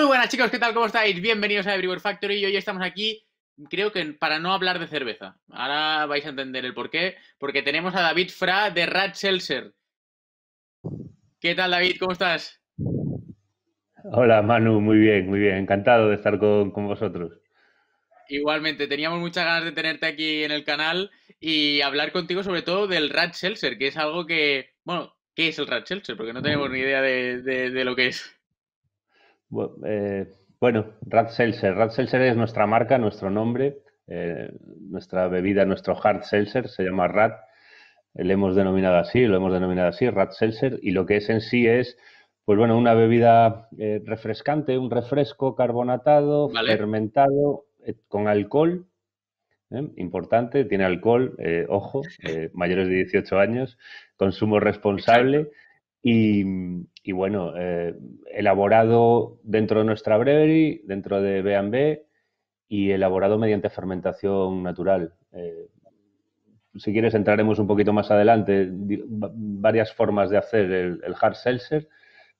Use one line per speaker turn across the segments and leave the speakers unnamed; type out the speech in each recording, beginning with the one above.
Muy buenas chicos, ¿qué tal? ¿Cómo estáis? Bienvenidos a Everywhere Factory y hoy estamos aquí, creo que para no hablar de cerveza. Ahora vais a entender el porqué, porque tenemos a David Fra de Rad ¿Qué tal David? ¿Cómo estás?
Hola Manu, muy bien, muy bien. Encantado de estar con, vosotros.
Igualmente, teníamos muchas ganas de tenerte aquí en el canal y hablar contigo sobre todo del Rad que es algo que, bueno, ¿qué es el Rad Porque no tenemos ni idea de, de lo que es.
Eh, bueno, Rad Seltzer. Rad Seltzer es nuestra marca, nuestro nombre, eh, nuestra bebida, nuestro hard seltzer, se llama Rad. Eh, le hemos denominado así, lo hemos denominado así, Rad Seltzer. Y lo que es en sí es, pues bueno, una bebida refrescante, un refresco carbonatado, fermentado, con alcohol, importante, tiene alcohol, ojo, mayores de 18 años, consumo responsable y, y bueno, eh, elaborado dentro de nuestra brewery, dentro de B&B y elaborado mediante fermentación natural. Eh, si quieres entraremos un poquito más adelante, varias formas de hacer el, el, hard seltzer,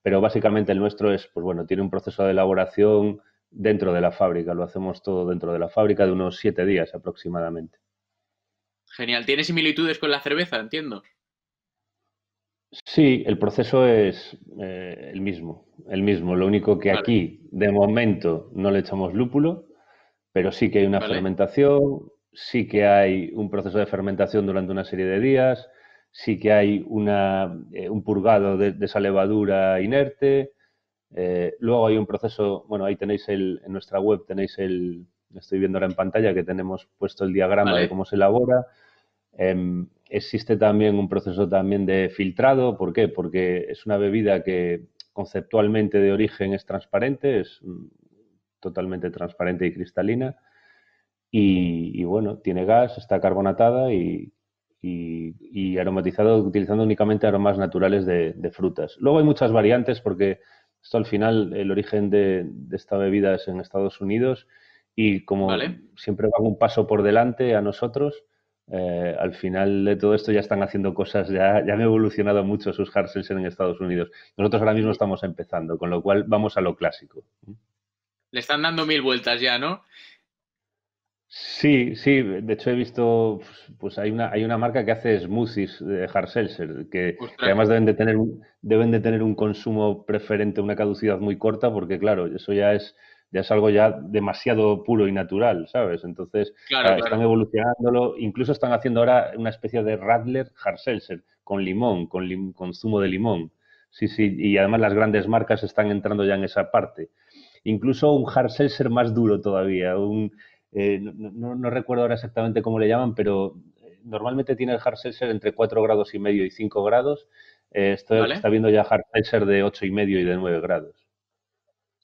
pero básicamente el nuestro es, pues bueno, tiene un proceso de elaboración dentro de la fábrica, lo hacemos todo dentro de la fábrica de unos siete días aproximadamente.
Genial, ¿tiene similitudes con la cerveza, entiendo?
Sí, el proceso es eh, el mismo, el mismo. Lo único que aquí, de momento, no le echamos lúpulo, pero sí que hay una fermentación, sí que hay un proceso de fermentación durante una serie de días, sí que hay eh, un purgado de, esa levadura inerte. Eh, luego hay un proceso, bueno, ahí tenéis el, en nuestra web tenéis el, estoy viendo ahora en pantalla que tenemos puesto el diagrama de cómo se elabora. Em, existe también un proceso también de filtrado. ¿Por qué? Porque es una bebida que conceptualmente de origen es transparente, es mm, totalmente transparente y cristalina. Y, bueno, tiene gas, está carbonatada y, aromatizado utilizando únicamente aromas naturales de, frutas. Luego hay muchas variantes porque esto al final, el origen de, esta bebida es en Estados Unidos y como siempre van un paso por delante a nosotros, eh, al final de todo esto ya están haciendo cosas, ya, ya han evolucionado mucho sus hard en Estados Unidos. Nosotros ahora mismo estamos empezando, con lo cual vamos a lo clásico.
Le están dando mil vueltas ya, ¿no?
Sí, sí, de hecho he visto, pues hay una, hay una marca que hace smoothies de hard que, que, además deben de, tener, deben de tener un consumo preferente, una caducidad muy corta, porque claro, eso ya es ya es algo ya demasiado puro y natural, ¿sabes? Entonces, ah, están evolucionándolo, incluso están haciendo ahora una especie de Radler Hard con limón, con, zumo de limón. Sí, sí, y además las grandes marcas están entrando ya en esa parte. Incluso un Hard más duro todavía, eh, no, recuerdo ahora exactamente cómo le llaman, pero eh, normalmente tiene el Hard entre 4 grados y medio y 5 grados. Eh, estoy, Está viendo ya Hard de 8 y medio y de 9 grados.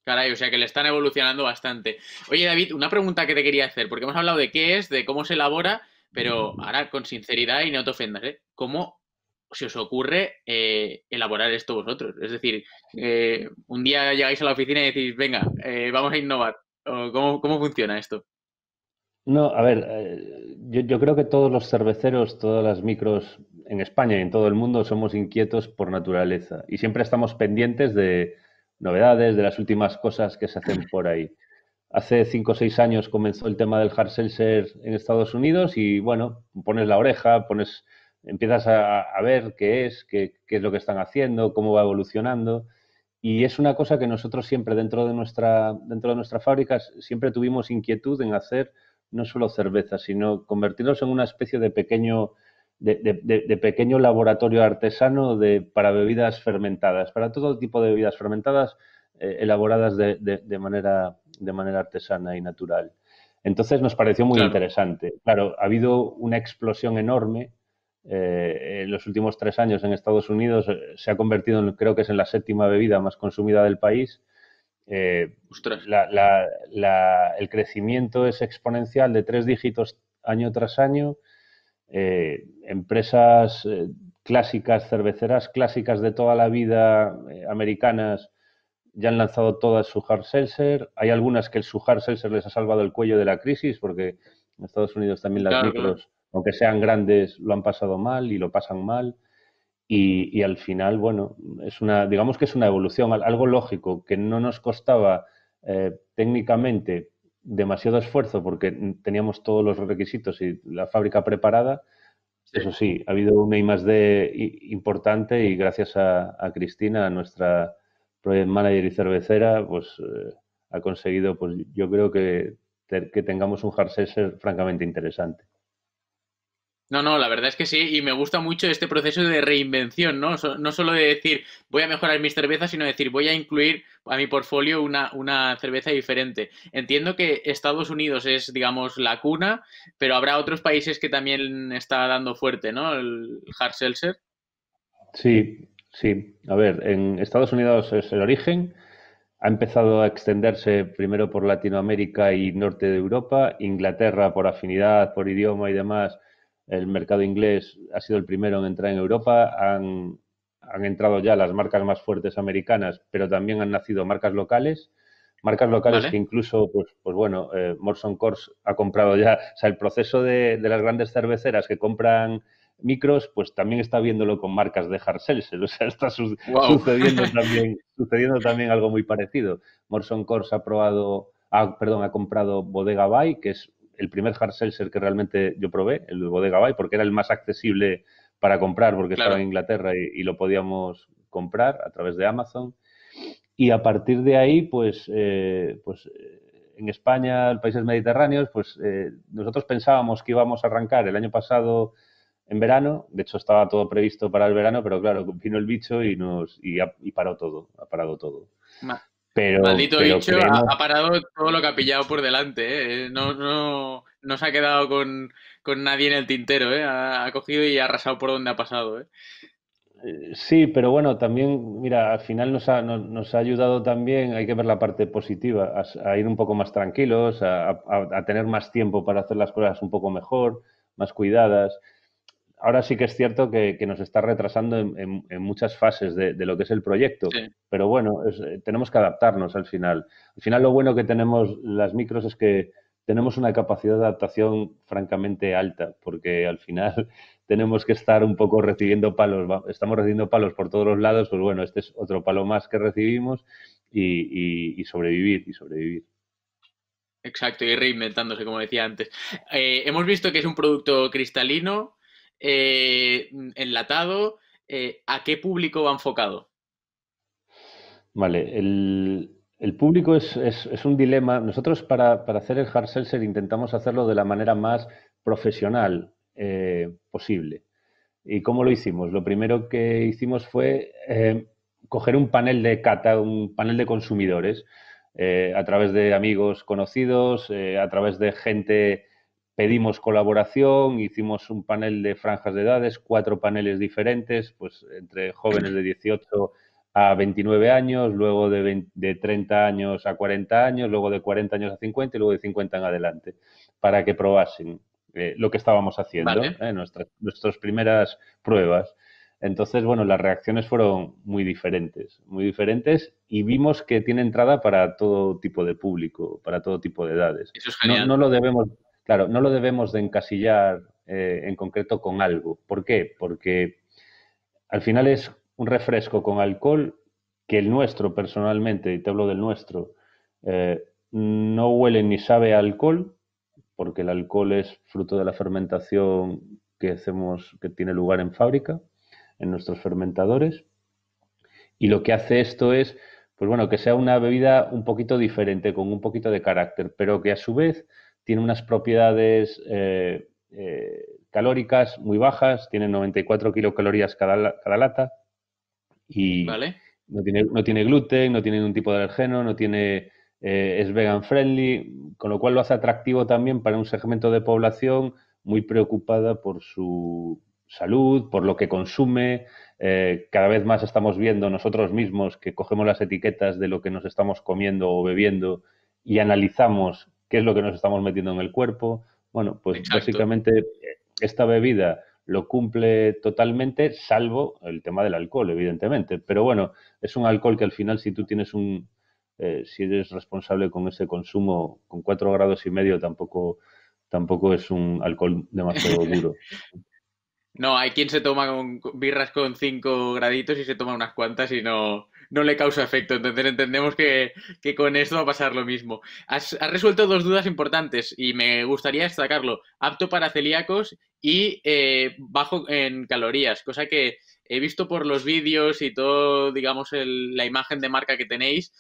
Caray, o sea que le están evolucionando bastante. Oye, David, una pregunta que te quería hacer, porque hemos hablado de qué es, de cómo se elabora, pero ahora con sinceridad y no te ofendas, ¿eh? ¿Cómo se os ocurre eh, elaborar esto vosotros? Es decir, eh, un día llegáis a la oficina y decís, venga, eh, vamos a innovar. ¿Cómo, funciona esto?
No, a ver, yo, creo que todos los cerveceros, todas las micros en España y en todo el mundo somos inquietos por naturaleza y siempre estamos pendientes de, novedades, de las últimas cosas que se hacen por ahí. Hace 5 o 6 años comenzó el tema del hard seltzer en Estados Unidos y bueno, pones la oreja, pones, empiezas a, ver qué es, qué, es lo que están haciendo, cómo va evolucionando. Y es una cosa que nosotros siempre dentro de nuestra, dentro de nuestra fábrica siempre tuvimos inquietud en hacer no solo cervezas, sino convertirlos en una especie de pequeño de, pequeño laboratorio artesano de, para bebidas fermentadas, para todo tipo de bebidas fermentadas eh, elaboradas de, manera, de manera artesana y natural. Entonces nos pareció muy interesante. Claro, ha habido una explosión enorme eh, en los últimos tres años en Estados Unidos. Eh, se ha convertido, en, creo que es en la séptima bebida más consumida del país. Eh, el crecimiento es exponencial de tres dígitos año tras año eh, empresas eh, clásicas, cerveceras clásicas de toda la vida, eh, americanas, ya han lanzado todas su hard seltzer. Hay algunas que el su hard seltzer les ha salvado el cuello de la crisis, porque en Estados Unidos también las micros, aunque sean grandes, lo han pasado mal y lo pasan mal. Y, y, al final, bueno, es una, digamos que es una evolución, algo lógico, que no nos costaba técnicamente demasiado esfuerzo porque teníamos todos los requisitos y la fábrica preparada. Eso sí, ha habido una I más D importante y gracias a, Cristina, a nuestra project manager y cervecera, pues eh, ha conseguido, pues yo creo que, que tengamos un hard francamente interesante.
No, no, la verdad es que sí, y me gusta mucho este proceso de reinvención, ¿no? no solo de decir voy a mejorar mis cervezas, sino decir voy a incluir a mi portfolio una, una cerveza diferente. Entiendo que Estados Unidos es, digamos, la cuna, pero habrá otros países que también está dando fuerte, ¿no? El hard seltzer.
Sí, sí. A ver, en Estados Unidos es el origen. Ha empezado a extenderse primero por Latinoamérica y norte de Europa, Inglaterra por afinidad, por idioma y demás el mercado inglés ha sido el primero en entrar en Europa. Han, entrado ya las marcas más fuertes americanas, pero también han nacido marcas locales. Marcas locales que incluso, pues, pues bueno, eh, Morson ha comprado ya. O sea, el proceso de, las grandes cerveceras que compran micros, pues también está viéndolo con marcas de Harselsel, O sea, está sucediendo, también, sucediendo también algo muy parecido. Morson Cors ha probado, perdón, ha comprado Bodega Bay, que es el primer hard que realmente yo probé, el Bodega Bay, porque era el más accesible para comprar, porque estaba en Inglaterra y, lo podíamos comprar a través de Amazon. Y a partir de ahí, pues, eh, pues eh, en España, en países mediterráneos, pues eh, nosotros pensábamos que íbamos a arrancar el año pasado en verano. De hecho, estaba todo previsto para el verano, pero claro, vino el bicho y nos y, paró todo, ha parado todo. Pero, Maldito bicho ha,
parado todo lo que ha pillado por delante, ¿eh? Eh, no, se ha quedado con, nadie en el tintero, ¿eh? ha, cogido y ha arrasado por donde ha pasado.
Sí, pero bueno, también, mira, al final nos ha, ayudado también, hay que ver la parte positiva, a, ir un poco más tranquilos, a, tener más tiempo para hacer las cosas un poco mejor, más cuidadas ahora sí que es cierto que, nos está retrasando en, muchas fases de, lo que es el proyecto, pero bueno, eh, tenemos que adaptarnos al final. Al final lo bueno que tenemos las micros es que tenemos una capacidad de adaptación francamente alta, porque al final tenemos que estar un poco recibiendo palos, estamos recibiendo palos por todos los lados, pues bueno, este es otro palo más que recibimos y, sobrevivir, y sobrevivir.
Exacto, y reinventándose, como decía antes. Eh, hemos visto que es un producto cristalino, eh, enlatado, eh, ¿a qué público va enfocado?
Vale, el, público es, un dilema. Nosotros para, hacer el hard intentamos hacerlo de la manera más profesional eh, posible. ¿Y cómo lo hicimos? Lo primero que hicimos fue coger un panel de cata, un panel de consumidores, a través de amigos conocidos, a través de gente pedimos colaboración, hicimos un panel de franjas de edades, cuatro paneles diferentes, pues entre jóvenes de 18 a 29 años, luego de, de 30 años a 40 años, luego de 40 años a 50 y luego de 50 en adelante, para que probasen eh, lo que estábamos haciendo, eh, nuestras, nuestras primeras pruebas. Entonces, bueno, las reacciones fueron muy diferentes, muy diferentes y vimos que tiene entrada para todo tipo de público, para todo tipo de edades. Eso es genial. no lo debemos, Claro, no lo debemos de encasillar eh, en concreto con algo. ¿Por qué? Porque al final es un refresco con alcohol que el nuestro personalmente, y te hablo del nuestro, eh, no huele ni sabe alcohol, porque el alcohol es fruto de la fermentación que hacemos, que tiene lugar en fábrica, en nuestros fermentadores. Y lo que hace esto es, pues bueno, que sea una bebida un poquito diferente, con un poquito de carácter, pero que a su vez tiene unas propiedades eh, eh, calóricas muy bajas, tiene 94 kilocalorías cada, lata y no, tiene, no tiene gluten, no tiene ningún tipo de alergeno, no tiene eh, es vegan friendly, con lo cual lo hace atractivo también para un segmento de población muy preocupada por su salud, por lo que consume. cada vez más estamos viendo nosotros mismos que cogemos las etiquetas de lo que nos estamos comiendo o bebiendo y analizamos qué es lo que nos estamos metiendo en el cuerpo. Bueno, pues básicamente eh, esta bebida lo cumple totalmente, salvo el tema del alcohol, evidentemente. Pero bueno, es un alcohol que al final, si tú tienes un, eh, si eres responsable con ese consumo, con cuatro grados y medio tampoco, tampoco es un alcohol demasiado duro.
No, hay quien se toma birras con 5 graditos y se toma unas cuantas y no, le causa efecto. Entonces entendemos que, con esto va a pasar lo mismo. Has, resuelto dos dudas importantes y me gustaría destacarlo. Apto para celíacos y eh, bajo en calorías, cosa que he visto por los vídeos y todo, digamos, la imagen de marca que tenéis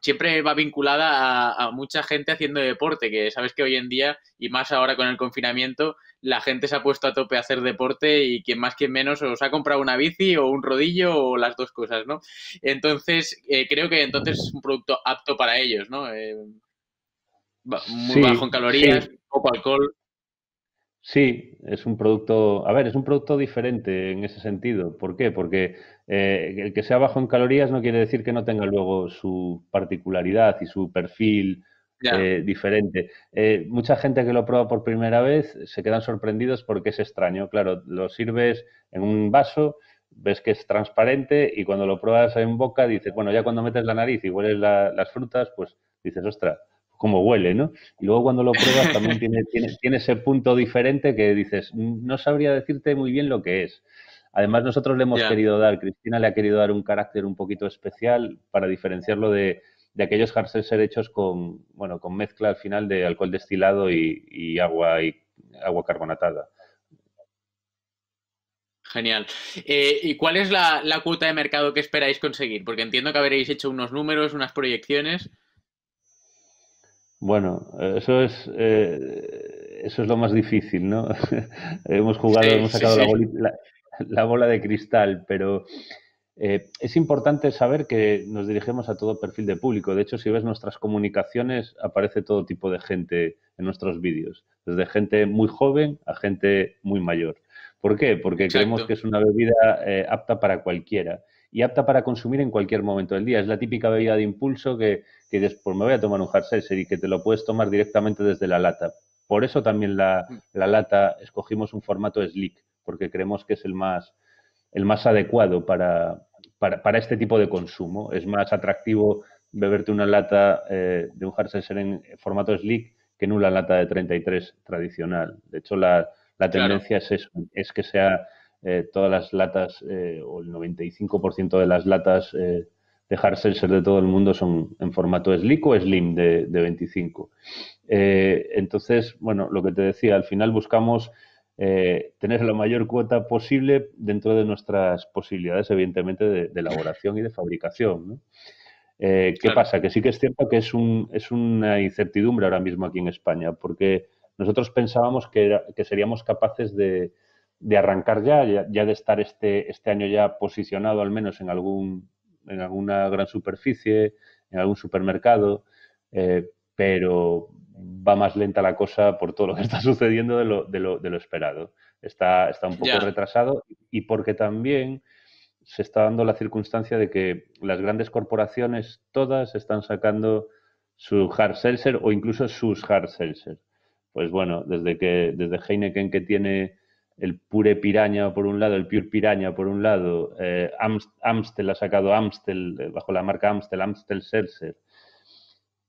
siempre va vinculada a, mucha gente haciendo deporte, que sabes que hoy en día, y más ahora con el confinamiento, la gente se ha puesto a tope a hacer deporte y quien más quien menos os ha comprado una bici o un rodillo o las dos cosas, ¿no? Entonces, eh, creo que entonces es un producto apto para ellos, ¿no? Eh, muy bajo en calorías, poco alcohol.
Sí, es un producto, a ver, es un producto diferente en ese sentido. ¿Por qué? Porque eh, el que sea bajo en calorías no quiere decir que no tenga luego su particularidad y su perfil eh, diferente. Eh, mucha gente que lo prueba por primera vez se quedan sorprendidos porque es extraño. Claro, lo sirves en un vaso, ves que es transparente y cuando lo pruebas en boca dices, bueno, ya cuando metes la nariz y hueles las frutas, pues dices, ostras, cómo huele, ¿no? Y luego cuando lo pruebas también tiene ese punto diferente que dices, no sabría decirte muy bien lo que es. Además, nosotros le hemos querido dar, Cristina le ha querido dar un carácter un poquito especial para diferenciarlo de, aquellos hard hechos con, bueno, con mezcla al final de alcohol destilado y, agua y agua carbonatada.
Genial. Eh, ¿Y cuál es la, cuota de mercado que esperáis conseguir? Porque entiendo que habréis hecho unos números, unas proyecciones.
Bueno, eso es eh, eso es lo más difícil, ¿no? hemos jugado, hemos sacado La, bolita, la bola de cristal, pero eh, es importante saber que nos dirigimos a todo perfil de público. De hecho, si ves nuestras comunicaciones, aparece todo tipo de gente en nuestros vídeos, desde gente muy joven a gente muy mayor. ¿Por qué? Porque creemos que es una bebida eh, apta para cualquiera y apta para consumir en cualquier momento del día. Es la típica bebida de impulso que, dices, pues me voy a tomar un hard y que te lo puedes tomar directamente desde la lata. Por eso también la, mm. lata escogimos un formato sleek, porque creemos que es el más, el más adecuado para, para, este tipo de consumo. Es más atractivo beberte una lata eh, de un hard en formato slick que en una lata de 33 tradicional. De hecho, la, tendencia es es que sea eh, todas las latas eh, o el 95% de las latas de hard de todo el mundo son en formato slick o slim de, de 25. entonces, bueno, lo que te decía, al final buscamos eh, tener la mayor cuota posible dentro de nuestras posibilidades, evidentemente, de, elaboración y de fabricación. Eh, ¿Qué pasa? Que sí que es cierto que es, un, es una incertidumbre ahora mismo aquí en España, porque nosotros pensábamos que, seríamos capaces de, arrancar ya, ya, de estar este, este año ya posicionado al menos en, algún, en alguna gran superficie, en algún supermercado. Eh, pero va más lenta la cosa por todo lo que está sucediendo de lo, esperado. Está, está un poco retrasado y porque también se está dando la circunstancia de que las grandes corporaciones todas están sacando su hard seltzer o incluso sus hard seltzer. Pues bueno, desde que desde Heineken que tiene el pure piraña por un lado, el pure piraña por un lado, eh, Amstel ha sacado Amstel eh, bajo la marca Amstel, Amstel Seltzer.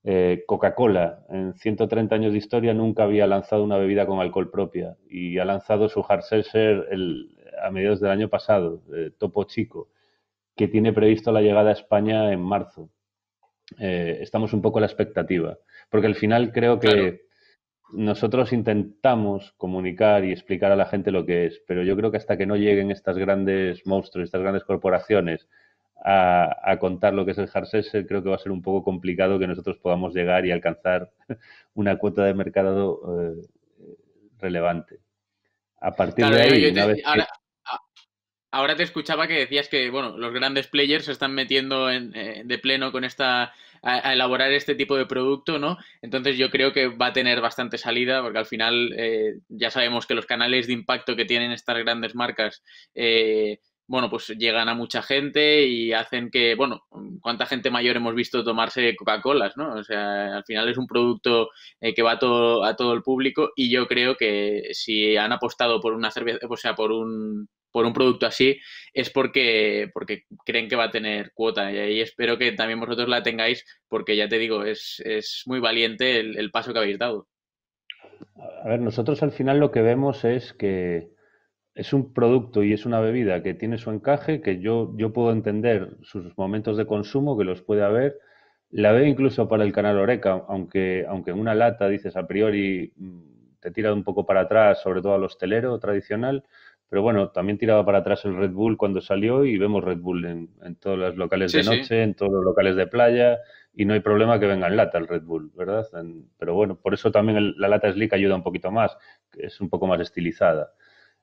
Eh, Coca-Cola, en 130 años de historia, nunca había lanzado una bebida con alcohol propia y ha lanzado su hard seltzer el, a mediados del año pasado, eh, Topo Chico, que tiene previsto la llegada a España en marzo. Eh, estamos un poco a la expectativa, porque al final creo que nosotros intentamos comunicar y explicar a la gente lo que es, pero yo creo que hasta que no lleguen estas grandes monstruos, estas grandes corporaciones, a, contar lo que es el hard creo que va a ser un poco complicado que nosotros podamos llegar y alcanzar una cuota de mercado eh, relevante. A partir de ahí,
ahora, te escuchaba que decías que bueno, los grandes players se están metiendo eh, de pleno con esta a, elaborar este tipo de producto, ¿no? Entonces yo creo que va a tener bastante salida, porque al final eh, ya sabemos que los canales de impacto que tienen estas grandes marcas eh, bueno, pues llegan a mucha gente y hacen que, bueno, cuánta gente mayor hemos visto tomarse Coca-Colas, ¿no? O sea, al final es un producto eh, que va a todo, a todo el público y yo creo que si han apostado por una cerveza, o sea, por un por un producto así es porque, porque creen que va a tener cuota. Y ahí espero que también vosotros la tengáis, porque ya te digo, es, muy valiente el, paso que habéis dado.
A ver, nosotros al final lo que vemos es que es un producto y es una bebida que tiene su encaje, que yo, yo puedo entender sus momentos de consumo, que los puede haber. La veo incluso para el canal Oreca, aunque, aunque en una lata dices a priori mm, te tira un poco para atrás, sobre todo al hostelero tradicional, pero bueno, también tiraba para atrás el Red Bull cuando salió y vemos Red Bull en, todos los locales de noche, en todos los locales de playa y no hay problema que venga en lata el Red Bull, ¿verdad? pero bueno, por eso también la lata Slick ayuda un poquito más, es un poco más estilizada.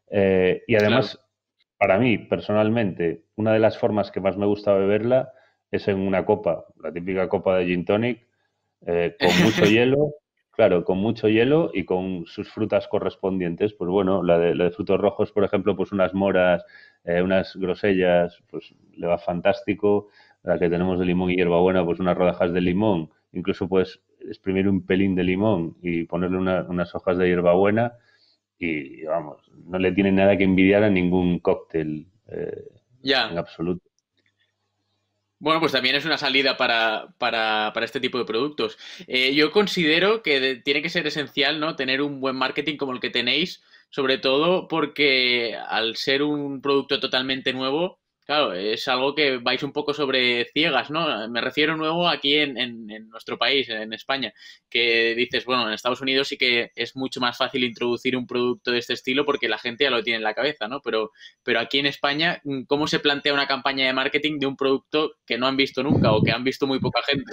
Eh, y además, para mí, personalmente, una de las formas que más me gusta beberla es en una copa, la típica copa de gin tonic, eh, con mucho hielo, claro, con mucho hielo y con sus frutas correspondientes. Pues bueno, la de, frutos rojos, por ejemplo, pues unas moras, eh, unas grosellas, pues le va fantástico. La que tenemos de limón y hierbabuena, pues unas rodajas de limón. Incluso puedes exprimir un pelín de limón y ponerle unas hojas de hierbabuena y vamos, no le tiene nada que envidiar a ningún cóctel eh, ya. en absoluto.
Bueno, pues también es una salida para, este tipo de productos. Eh, yo considero que tiene que ser esencial ¿no? tener un buen marketing como el que tenéis, sobre todo porque al ser un producto totalmente nuevo, Claro, es algo que vais un poco sobre ciegas, ¿no? Me refiero nuevo aquí en, nuestro país, en España, que dices, bueno, en Estados Unidos sí que es mucho más fácil introducir un producto de este estilo porque la gente ya lo tiene en la cabeza, ¿no? Pero, pero aquí en España, ¿cómo se plantea una campaña de marketing de un producto que no han visto nunca o que han visto muy poca gente?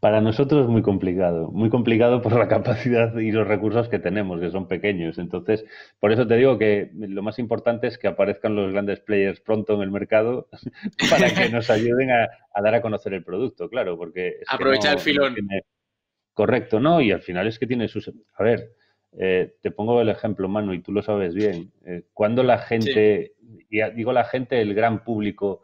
Para nosotros es muy complicado, muy complicado por la capacidad y los recursos que tenemos, que son pequeños. Entonces, por eso te digo que lo más importante es que aparezcan los grandes players pronto en el mercado para que nos ayuden a, dar a conocer el producto, claro, porque... Aprovechar el filón. Correcto, ¿no? Y al final es que tiene sus... A ver, eh, te pongo el ejemplo, Manu, y tú lo sabes bien. Eh, cuando la gente, digo la gente, el gran público,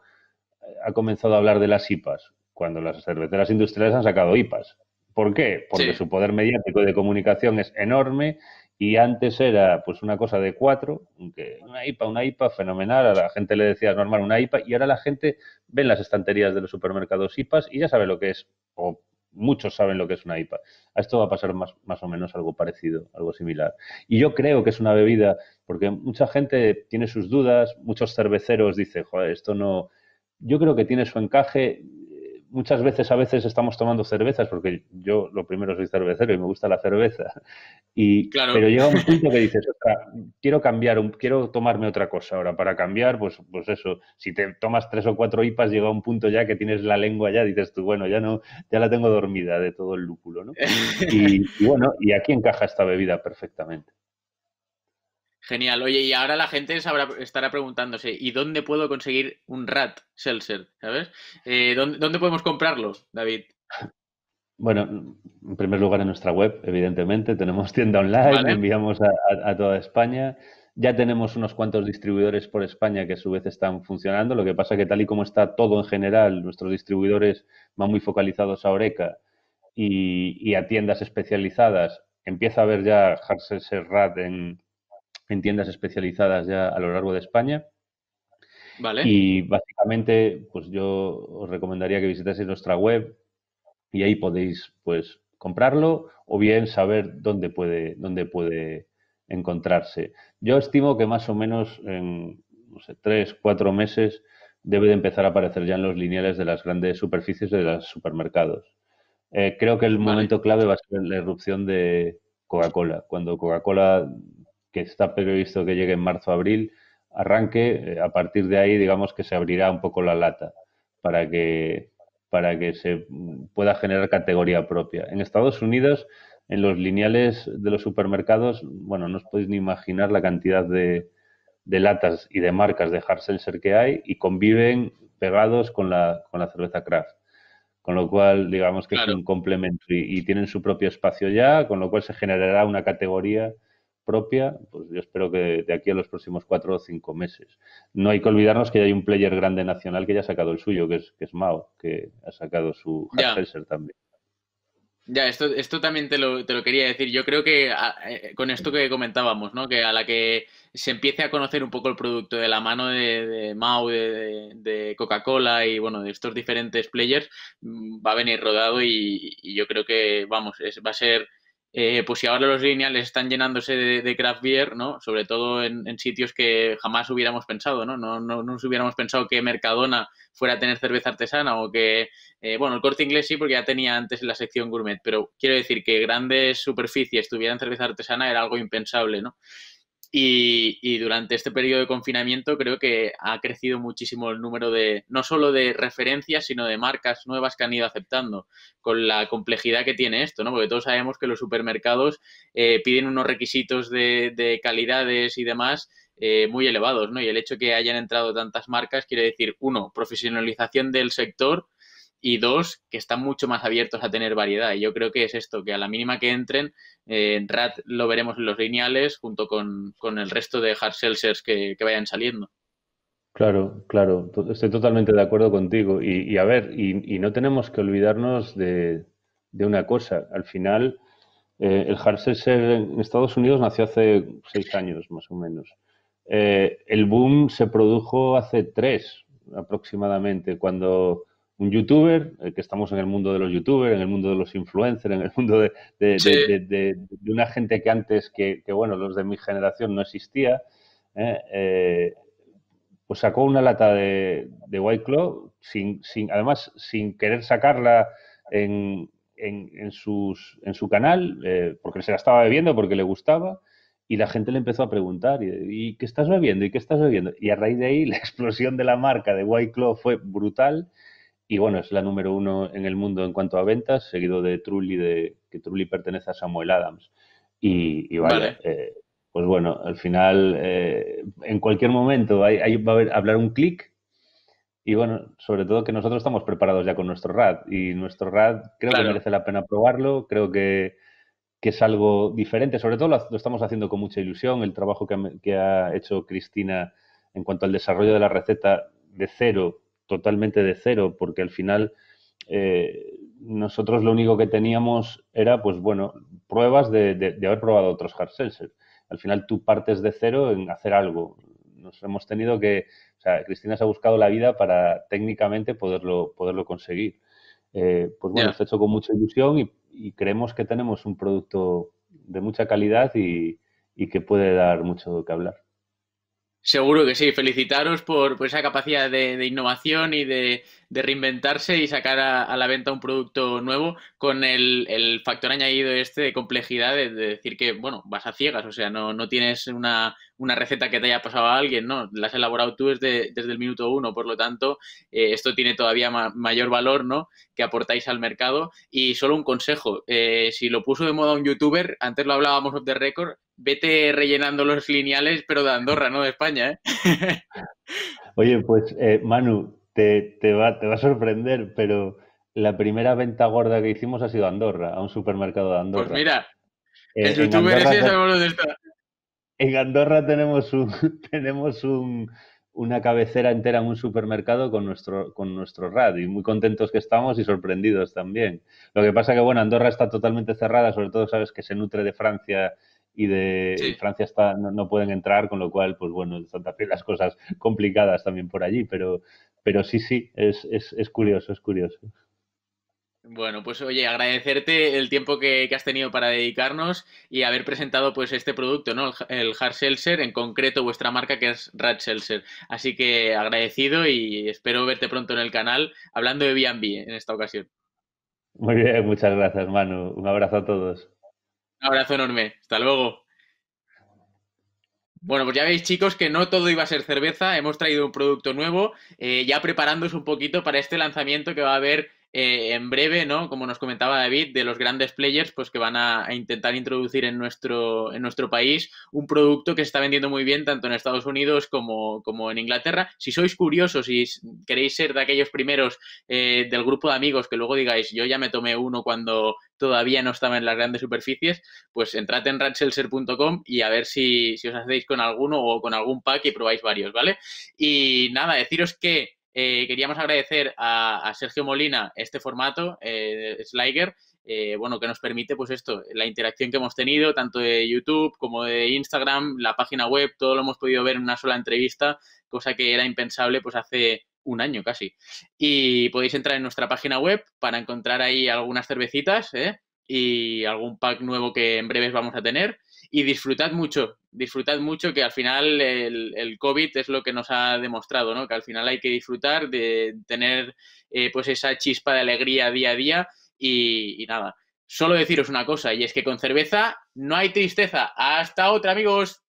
eh, ha comenzado a hablar de las IPAs? cuando las cerveceras industriales han sacado IPAs. ¿Por qué? Porque su poder mediático de comunicación es enorme y antes era pues una cosa de cuatro, una IPA, una IPA, fenomenal, a la gente le decía normal una IPA y ahora la gente ve en las estanterías de los supermercados IPAs y ya sabe lo que es, o muchos saben lo que es una IPA. A esto va a pasar más, más o menos algo parecido, algo similar. Y yo creo que es una bebida, porque mucha gente tiene sus dudas, muchos cerveceros dicen, joder, esto no... Yo creo que tiene su encaje, muchas veces a veces estamos tomando cervezas, porque yo lo primero soy cervecero y me gusta la cerveza. Y, Pero llega un punto que dices, quiero cambiar, un, quiero tomarme otra cosa ahora. Para cambiar, pues, pues eso, si te tomas tres o cuatro IPAs, llega un punto ya que tienes la lengua ya, dices tú, bueno, ya no, ya la tengo dormida de todo el lúpulo, ¿no? y bueno, y aquí encaja esta bebida perfectamente.
Genial. Oye, y ahora la gente estará preguntándose, ¿y dónde puedo conseguir un rat seltzer? ¿Sabes? Eh, ¿dónde, podemos comprarlos, David?
Bueno, en primer lugar en nuestra web, evidentemente, tenemos tienda online, enviamos a, toda España. Ya tenemos unos cuantos distribuidores por España que a su vez están funcionando. Lo que pasa es que tal y como está todo en general, nuestros distribuidores van muy focalizados a Oreca y, a tiendas especializadas. Empieza a haber ya Harses Rat en, en tiendas especializadas ya a lo largo de España. Vale. Y básicamente, pues yo os recomendaría que visitaseis nuestra web y ahí podéis, pues, comprarlo o bien saber dónde puede, dónde puede encontrarse. Yo estimo que más o menos en no sé, tres, cuatro meses debe de empezar a aparecer ya en los lineales de las grandes superficies de los supermercados. Eh, creo que el momento clave va a ser la erupción de Coca-Cola. Cuando Coca-Cola que está previsto que llegue en marzo-abril, arranque, eh, a partir de ahí digamos que se abrirá un poco la lata para que, para que se mm, pueda generar categoría propia. En Estados Unidos, en los lineales de los supermercados, bueno, no os podéis ni imaginar la cantidad de, latas y de marcas de hard seltzer que hay y conviven pegados con la, con la cerveza craft. Con lo cual, digamos que es un complemento y tienen su propio espacio ya, con lo cual se generará una categoría propia, pues yo espero que de aquí a los próximos cuatro o cinco meses. No hay que olvidarnos que ya hay un player grande nacional que ya ha sacado el suyo, que es, que Mao, que ha sacado su Hashfelser también.
Ya, esto, esto también te lo, te lo quería decir. Yo creo que eh, con esto que comentábamos, ¿no? Que a la que se empiece a conocer un poco el producto de la mano de, Mao de, Coca-Cola y bueno, de estos diferentes players, mm, va a venir rodado y, yo creo que, vamos, va a ser eh, pues si ahora los lineales están llenándose de, craft beer, ¿no? Sobre todo en, sitios que jamás hubiéramos pensado, ¿no? No, no, no nos hubiéramos pensado que Mercadona fuera a tener cerveza artesana o que, eh, bueno, el corte inglés sí, porque ya tenía antes la sección gourmet, pero quiero decir que grandes superficies tuvieran cerveza artesana era algo impensable, ¿no? Y, durante este periodo de confinamiento creo que ha crecido muchísimo el número de, no solo de referencias, sino de marcas nuevas que han ido aceptando, con la complejidad que tiene esto, ¿no? Porque todos sabemos que los supermercados eh, piden unos requisitos de, calidades y demás eh, muy elevados, ¿no? Y el hecho de que hayan entrado tantas marcas quiere decir, uno, profesionalización del sector y dos, que están mucho más abiertos a tener variedad. Y yo creo que es esto, que a la mínima que entren, eh, en RAT lo veremos en los lineales junto con, el resto de hard sellers que, vayan saliendo.
Claro, claro, estoy totalmente de acuerdo contigo. Y, a ver, y, no tenemos que olvidarnos de, una cosa. Al final, eh, el hard seller en Estados Unidos nació hace seis años, más o menos. Eh, el boom se produjo hace tres aproximadamente, cuando un youtuber, eh, que estamos en el mundo de los youtubers, en el mundo de los influencers, en el mundo de, de, una gente que antes, que, bueno, los de mi generación no existía, ¿eh? Eh, pues sacó una lata de, White Claw, sin, sin, además sin querer sacarla en, en, en, en su canal, porque se la estaba bebiendo, porque le gustaba, y la gente le empezó a preguntar, ¿y, qué estás bebiendo? ¿Y qué estás bebiendo? Y a raíz de ahí la explosión de la marca de White Claw fue brutal y bueno, es la número uno en el mundo en cuanto a ventas, seguido de Trulli, de, que Trulli pertenece a Samuel Adams. Y, vale. Eh, pues bueno, al final, eh, en cualquier momento, va a haber, hablar un clic. Y bueno, sobre todo que nosotros estamos preparados ya con nuestro RAD. Y nuestro RAD creo que merece la pena probarlo. Creo que, es algo diferente. Sobre todo lo, estamos haciendo con mucha ilusión. El trabajo que que ha hecho Cristina en cuanto al desarrollo de la receta de cero totalmente de cero, porque al final eh, nosotros lo único que teníamos era, pues bueno, pruebas de, haber probado otros hard sensors. Al final tú partes de cero en hacer algo. Nos hemos tenido que, o sea, Cristina se ha buscado la vida para técnicamente poderlo, poderlo conseguir. Eh, pues bueno, hecho con mucha ilusión y, creemos que tenemos un producto de mucha calidad y, y que puede dar mucho que hablar.
Seguro que sí. Felicitaros por, esa capacidad de, innovación y de, reinventarse y sacar a, la venta un producto nuevo con el, factor añadido este de complejidad, de, decir que, bueno, vas a ciegas, o sea, no, tienes una, receta que te haya pasado a alguien, no, la has elaborado tú desde, el minuto uno, por lo tanto, eh, esto tiene todavía mayor valor, ¿no?, que aportáis al mercado. Y solo un consejo, eh, si lo puso de moda un youtuber, antes lo hablábamos de récord, record, vete rellenando los lineales, pero de Andorra, no de España. ¿eh?
Oye, pues eh, Manu, te, va, te va a sorprender, pero la primera venta gorda que hicimos ha sido Andorra, a un supermercado de Andorra. Pues
mira, eh, el youtuber ese dónde está.
En Andorra tenemos un, tenemos una cabecera entera en un supermercado con nuestro, con nuestro RAD y muy contentos que estamos y sorprendidos también. Lo que pasa que, bueno, Andorra está totalmente cerrada, sobre todo sabes que se nutre de Francia y de Francia está, no, pueden entrar, con lo cual, pues bueno, están las cosas complicadas también por allí, pero, pero sí, sí, es, curioso, es curioso.
Bueno, pues oye, agradecerte el tiempo que, has tenido para dedicarnos y haber presentado pues este producto, ¿no? El, el Hard Seltzer, en concreto vuestra marca que es Rad Seltzer. Así que agradecido y espero verte pronto en el canal hablando de B&B en esta ocasión.
Muy bien, muchas gracias, Manu. Un abrazo a todos.
Un abrazo enorme. Hasta luego. Bueno, pues ya veis chicos que no todo iba a ser cerveza, hemos traído un producto nuevo, eh, ya preparándose un poquito para este lanzamiento que va a haber eh, en breve, ¿no? Como nos comentaba David, de los grandes players, pues que van a, intentar introducir en nuestro, en nuestro país un producto que se está vendiendo muy bien tanto en Estados Unidos como, en Inglaterra. Si sois curiosos y queréis ser de aquellos primeros eh, del grupo de amigos que luego digáis, yo ya me tomé uno cuando todavía no estaba en las grandes superficies, pues entrad en ratchelser.com y a ver si, si os hacéis con alguno o con algún pack y probáis varios, ¿vale? Y nada, deciros que eh, queríamos agradecer a, Sergio Molina este formato, eh, Sliger, eh, bueno, que nos permite, pues esto, la interacción que hemos tenido, tanto de YouTube como de Instagram, la página web, todo lo hemos podido ver en una sola entrevista, cosa que era impensable, pues hace un año casi. Y podéis entrar en nuestra página web para encontrar ahí algunas cervecitas ¿eh? y algún pack nuevo que en breves vamos a tener y disfrutad mucho, disfrutad mucho que al final el, el, COVID es lo que nos ha demostrado, ¿no? Que al final hay que disfrutar de tener eh, pues esa chispa de alegría día a día y, y nada. Solo deciros una cosa y es que con cerveza no hay tristeza. Hasta otra amigos.